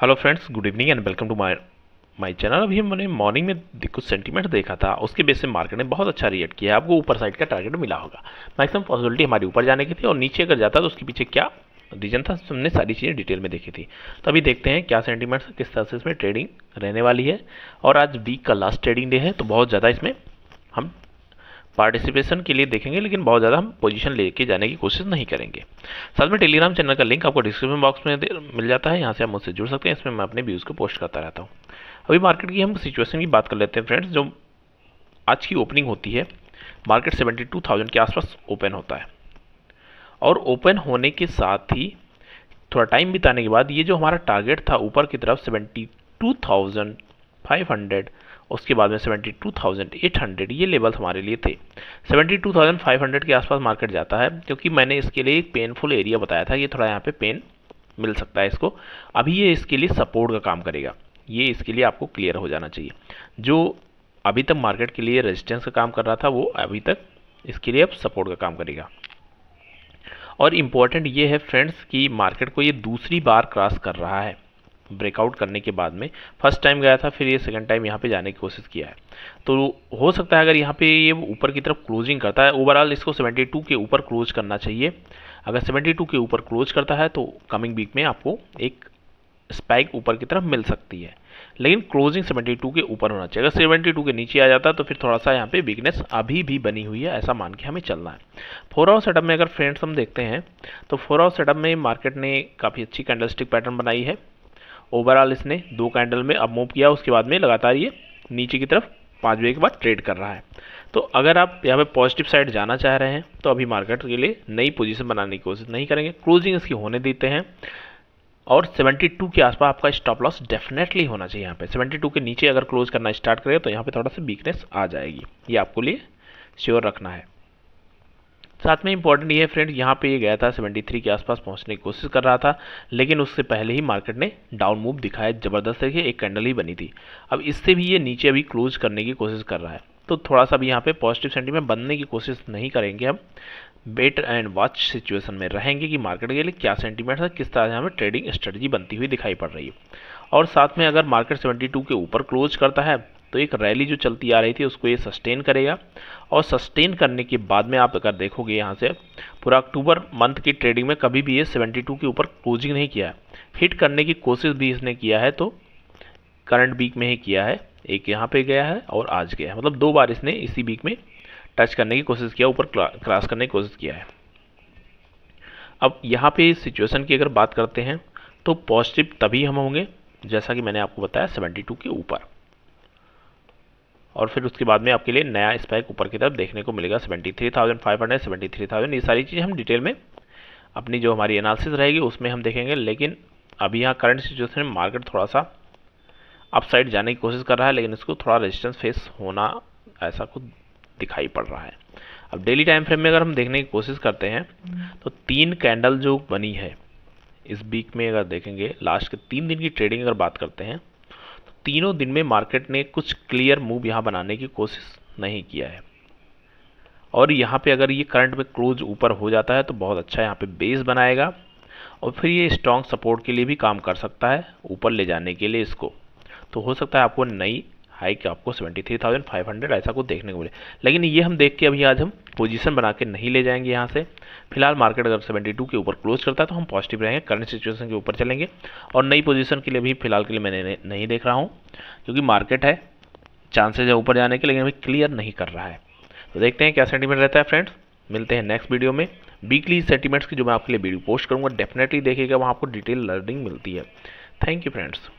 Hello friends good evening and welcome to my my channel अभी हमने morning में कुछ सेंटीमेंट देखा था उसके बेस में मार्केट ने बहुत अच्छा रिएक्ट किया है आपको ऊपर साइड का टारगेट मिला होगा मैक्सिमम पॉसिबिलिटी हमारी ऊपर जाने की थी और नीचे अगर जाता तो उसके पीछे क्या रीजन था हमने सारी चीज़ें डिटेल में देखी थी तो अभी देखते हैं क्या सेंटीमेंट्स किस तरह से इसमें ट्रेडिंग रहने वाली है और आज वीक का लास्ट ट्रेडिंग डे है तो बहुत ज़्यादा इसमें हम पार्टिसिपेशन के लिए देखेंगे लेकिन बहुत ज़्यादा हम पोजीशन लेके जाने की कोशिश नहीं करेंगे साथ में टेलीग्राम चैनल का लिंक आपको डिस्क्रिप्शन बॉक्स में मिल जाता है यहाँ से आप मुझसे जुड़ सकते हैं इसमें मैं अपने व्यूज़ को पोस्ट करता रहता हूँ अभी मार्केट की हम सिचुएशन की बात कर लेते हैं फ्रेंड्स जो आज की ओपनिंग होती है मार्केट सेवेंटी के आसपास ओपन होता है और ओपन होने के साथ ही थोड़ा टाइम बिताने के बाद ये जो हमारा टारगेट था ऊपर की तरफ सेवेंटी फाइव हंड्रेड उसके बाद में seventy two thousand eight hundred ये लेवल हमारे लिए थे seventy two thousand five hundred के आसपास मार्केट जाता है क्योंकि मैंने इसके लिए एक पेनफुल एरिया बताया था ये थोड़ा यहाँ पे पेन मिल सकता है इसको अभी ये इसके लिए सपोर्ट का काम करेगा ये इसके लिए आपको क्लियर हो जाना चाहिए जो अभी तक मार्केट के लिए रेजिस्टेंस का काम कर रहा था वो अभी तक इसके लिए अब सपोर्ट का काम करेगा और इम्पॉर्टेंट ये है फ्रेंड्स कि मार्केट को ये दूसरी बार क्रॉस कर रहा है ब्रेकआउट करने के बाद में फर्स्ट टाइम गया था फिर ये सेकंड टाइम यहाँ पे जाने की कोशिश किया है तो हो सकता है अगर यहाँ पे ये ऊपर की तरफ क्लोजिंग करता है ओवरऑल इसको 72 के ऊपर क्लोज करना चाहिए अगर 72 के ऊपर क्लोज करता है तो कमिंग वीक में आपको एक स्पाइक ऊपर की तरफ मिल सकती है लेकिन क्लोजिंग 72 के ऊपर होना चाहिए अगर सेवेंटी के नीचे आ जाता है तो फिर थोड़ा सा यहाँ पे वीकनेस अभी भी बनी हुई है ऐसा मान के हमें चलना है फोर आवर सेटअप में अगर फ्रेंड्स हम देखते हैं तो फोर आवर सेटअप में मार्केट ने काफ़ी अच्छी कैंडलस्टिक पैटर्न बनाई है ओवरऑल इसने दो कैंडल में अब मूव किया उसके बाद में लगातार ये नीचे की तरफ पाँच बजे के बाद ट्रेड कर रहा है तो अगर आप यहाँ पे पॉजिटिव साइड जाना चाह रहे हैं तो अभी मार्केट के लिए नई पोजीशन बनाने की कोशिश नहीं करेंगे क्लोजिंग इसकी होने देते हैं और 72 के आसपास आपका स्टॉप लॉस डेफिनेटली होना चाहिए यहाँ पे 72 के नीचे अगर क्लोज करना स्टार्ट करें तो यहाँ पे थोड़ा सा वीकनेस आ जाएगी ये आपको लिए श्योर रखना है साथ में इंपॉर्टेंट ये है फ्रेंड यहाँ पे ये गया था 73 के आसपास पहुँचने की कोशिश कर रहा था लेकिन उससे पहले ही मार्केट ने डाउन मूव दिखाया ज़बरदस्त देखिए एक कैंडल ही बनी थी अब इससे भी ये नीचे अभी क्लोज करने की कोशिश कर रहा है तो थोड़ा सा भी यहाँ पे पॉजिटिव सेंटीमेंट बनने की कोशिश नहीं करेंगे हम बेटर एंड वॉच सिचुएशन में रहेंगे कि मार्केट के लिए क्या सेंटीमेंट है किस तरह से हमें ट्रेडिंग स्ट्रेटजी बनती हुई दिखाई पड़ रही है और साथ में अगर मार्केट 72 के ऊपर क्लोज करता है तो एक रैली जो चलती आ रही थी उसको ये सस्टेन करेगा और सस्टेन करने के बाद में आप अगर देखोगे यहाँ से पूरा अक्टूबर मंथ की ट्रेडिंग में कभी भी ये 72 के ऊपर क्लोजिंग नहीं किया है हिट करने की कोशिश भी इसने किया है तो करंट वीक में ही किया है एक यहाँ पे गया है और आज गया है मतलब दो बार इसने इसी वीक में टच करने की कोशिश किया ऊपर क्रॉस करने की कोशिश किया है अब यहाँ पर सिचुएसन की अगर बात करते हैं तो पॉजिटिव तभी हम होंगे जैसा कि मैंने आपको बताया सेवेंटी के ऊपर और फिर उसके बाद में आपके लिए नया स्पाइक ऊपर की तरफ देखने को मिलेगा seventy three thousand five hundred seventy three thousand ये सारी चीज़ हम डिटेल में अपनी जो हमारी एनालिसिस रहेगी उसमें हम देखेंगे लेकिन अभी यहाँ करंट सिचुएशन में मार्केट थोड़ा सा अपसाइड जाने की कोशिश कर रहा है लेकिन इसको थोड़ा रजिस्टेंस फेस होना ऐसा कुछ दिखाई पड़ रहा है अब डेली टाइम फ्रेम में अगर हम देखने की कोशिश करते हैं हम्म। तो तीन कैंडल जो बनी है इस वीक में अगर देखेंगे लास्ट के तीन दिन की ट्रेडिंग अगर बात करते हैं तीनों दिन में मार्केट ने कुछ क्लियर मूव यहाँ बनाने की कोशिश नहीं किया है और यहाँ पे अगर ये करंट में क्लोज ऊपर हो जाता है तो बहुत अच्छा यहाँ पे बेस बनाएगा और फिर ये स्ट्रॉन्ग सपोर्ट के लिए भी काम कर सकता है ऊपर ले जाने के लिए इसको तो हो सकता है आपको नई हाई आपको seventy three thousand five hundred ऐसा कुछ देखने को मिले लेकिन ये हम देख के अभी आज हम पोजीशन बना के नहीं ले जाएंगे यहाँ से फिलहाल मार्केट अगर 72 के ऊपर क्लोज करता है तो हम पॉजिटिव रहेंगे करंट सिचुएशन के ऊपर चलेंगे और नई पोजीशन के लिए भी फिलहाल के लिए मैंने नहीं देख रहा हूँ क्योंकि मार्केट है चांसेज है ऊपर जाने के लेकिन अभी क्लियर नहीं कर रहा है तो देखते हैं क्या सेंटीमेंट रहता है फ्रेंड्स मिलते हैं नेक्स्ट वीडियो में वीकली सेंटीमेंट्स की जो मैं आपके लिए वीडियो पोस्ट करूँगा डेफिनेटली देखिएगा वहाँ आपको डिटेल लर्निंग मिलती है थैंक यू फ्रेंड्स